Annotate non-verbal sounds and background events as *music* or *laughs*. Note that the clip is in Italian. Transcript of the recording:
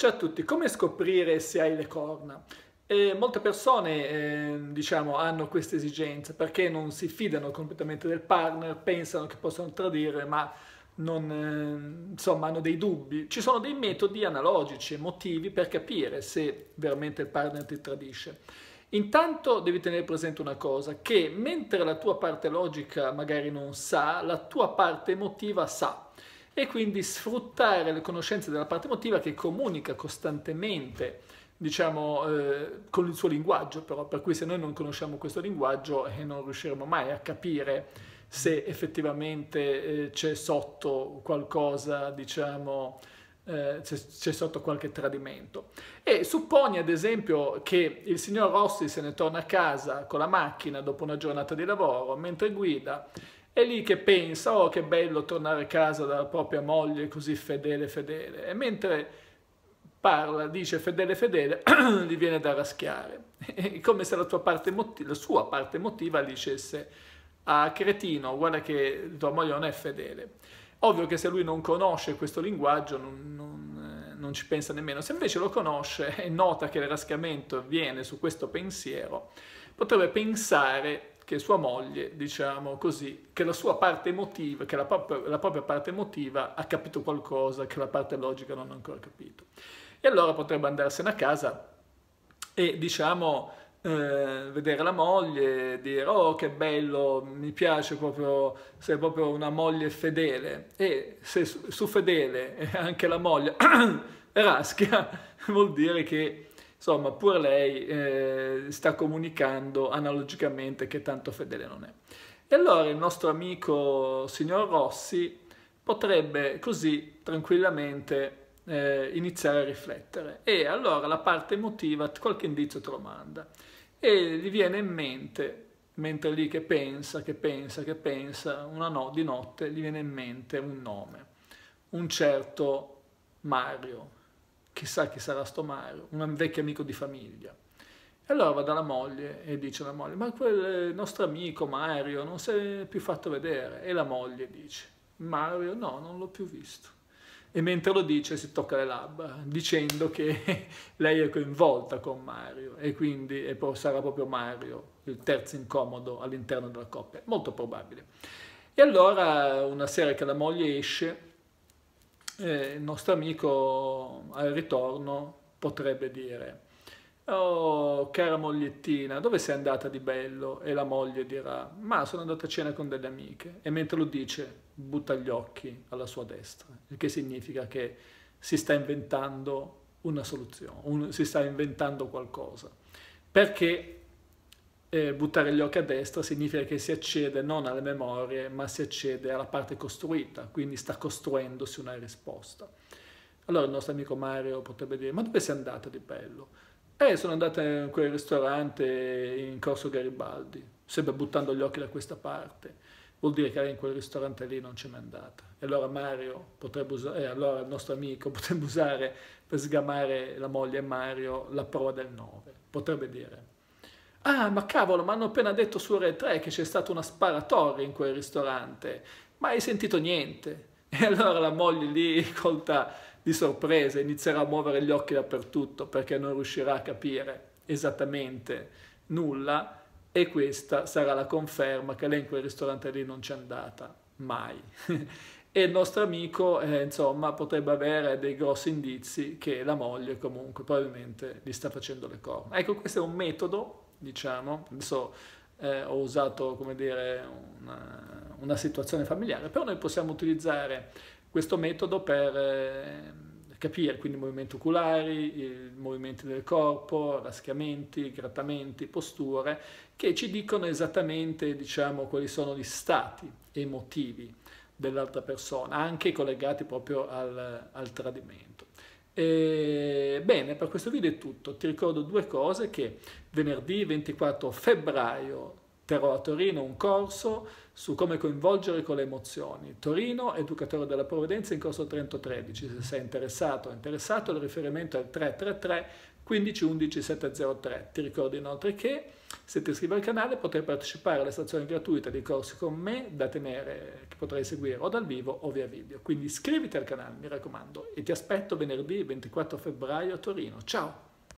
Ciao a tutti, come scoprire se hai le corna? E eh, molte persone eh, diciamo, hanno questa esigenza perché non si fidano completamente del partner, pensano che possano tradire ma non, eh, insomma, hanno dei dubbi. Ci sono dei metodi analogici, emotivi, per capire se veramente il partner ti tradisce. Intanto devi tenere presente una cosa, che mentre la tua parte logica magari non sa, la tua parte emotiva sa e quindi sfruttare le conoscenze della parte emotiva che comunica costantemente diciamo, eh, con il suo linguaggio, però, per cui se noi non conosciamo questo linguaggio eh, non riusciremo mai a capire se effettivamente eh, c'è sotto qualcosa, diciamo, eh, c'è, c'è sotto qualche tradimento. E supponi ad esempio che il signor Rossi se ne torna a casa con la macchina dopo una giornata di lavoro, mentre guida, è lì che pensa, oh che bello tornare a casa dalla propria moglie così fedele, fedele. E mentre parla, dice fedele, fedele, *clears throat* gli viene da raschiare. È *laughs* come se la, parte la sua parte emotiva dicesse, ah cretino, guarda che tua moglie non è fedele. Ovvio che se lui non conosce questo linguaggio non, non, eh, non ci pensa nemmeno. Se invece lo conosce e nota che il raschiamento viene su questo pensiero, potrebbe pensare che sua moglie, diciamo così, che la sua parte emotiva, che la, prop la propria parte emotiva ha capito qualcosa che la parte logica non ha ancora capito. E allora potrebbe andarsene a casa e diciamo eh, vedere la moglie, dire oh che bello, mi piace proprio, sei proprio una moglie fedele e se su, su fedele eh, anche la moglie *coughs* raschia vuol dire che insomma pure lei eh, sta comunicando analogicamente che tanto fedele non è. E allora il nostro amico signor Rossi potrebbe così tranquillamente eh, iniziare a riflettere e allora la parte emotiva qualche indizio te lo manda e gli viene in mente mentre lì che pensa, che pensa, che pensa, una no, di notte gli viene in mente un nome, un certo Mario, chissà che sarà sto Mario, un vecchio amico di famiglia. E allora va dalla moglie e dice alla moglie, ma quel eh, nostro amico Mario non si è più fatto vedere. E la moglie dice, Mario no, non l'ho più visto. E mentre lo dice si tocca le labbra, dicendo che *laughs* lei è coinvolta con Mario e quindi e sarà proprio Mario il terzo incomodo all'interno della coppia, molto probabile. E allora una sera che la moglie esce, eh, il nostro amico al ritorno potrebbe dire Oh, cara mogliettina, dove sei andata di bello? E la moglie dirà, ma sono andata a cena con delle amiche. E mentre lo dice, butta gli occhi alla sua destra, il che significa che si sta inventando una soluzione, un, si sta inventando qualcosa. Perché eh, buttare gli occhi a destra significa che si accede non alle memorie, ma si accede alla parte costruita, quindi sta costruendosi una risposta. Allora il nostro amico Mario potrebbe dire, ma dove sei andata di bello? Eh, sono andata in quel ristorante in Corso Garibaldi, sempre buttando gli occhi da questa parte vuol dire che lei in quel ristorante lì non ce n'è andata. E allora Mario potrebbe usare, eh, allora il nostro amico *laughs* potrebbe usare per sgamare la moglie Mario la prova del 9. Potrebbe dire, Ah, ma cavolo, mi hanno appena detto su Rai 3 che c'è stata una sparatoria in quel ristorante. Ma hai sentito niente? *laughs* E allora la moglie lì, colta di sorpresa, inizierà a muovere gli occhi dappertutto perché non riuscirà a capire esattamente nulla e questa sarà la conferma che lei in quel ristorante lì non c'è andata mai. *laughs* e il nostro amico, eh, insomma, potrebbe avere dei grossi indizi che la moglie comunque probabilmente gli sta facendo le corna. Ecco, questo è un metodo diciamo, adesso eh, ho usato come dire, una, una, situazione familiare, però noi possiamo utilizzare questo metodo per eh, capire quindi i movimenti oculari, i movimenti del corpo, raschiamenti, grattamenti, posture, che ci dicono esattamente diciamo, quali sono gli stati emotivi dell'altra persona, anche collegati proprio al, al tradimento. E, bene, per questo video è tutto. Ti ricordo due cose che venerdì 24 febbraio terrò a Torino un corso su come coinvolgere con le emozioni. Torino, educatore della provvidenza in corso 3013. Se sei interessato o interessato, il riferimento è il 333 15 11 703. Ti ricordo inoltre che se ti iscrivi al canale potrai partecipare alla stazione gratuita dei corsi con me da tenere, che potrai seguire o dal vivo o via video. Quindi iscriviti al canale, mi raccomando, e ti aspetto venerdì 24 febbraio a Torino. Ciao!